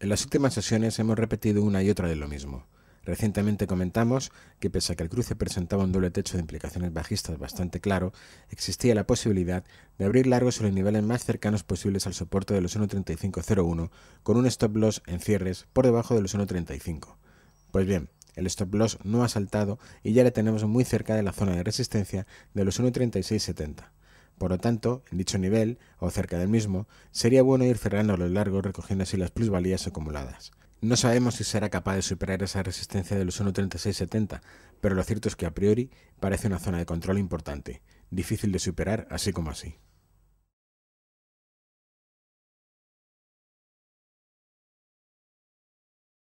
En las últimas sesiones hemos repetido una y otra de lo mismo. Recientemente comentamos que pese a que el cruce presentaba un doble techo de implicaciones bajistas bastante claro, existía la posibilidad de abrir largos en los niveles más cercanos posibles al soporte de los 1.3501 con un stop loss en cierres por debajo de los 1.35. Pues bien, el stop loss no ha saltado y ya le tenemos muy cerca de la zona de resistencia de los 1.3670. Por lo tanto, en dicho nivel, o cerca del mismo, sería bueno ir cerrando a lo largo recogiendo así las plusvalías acumuladas. No sabemos si será capaz de superar esa resistencia de los 1.3670, pero lo cierto es que a priori parece una zona de control importante, difícil de superar así como así.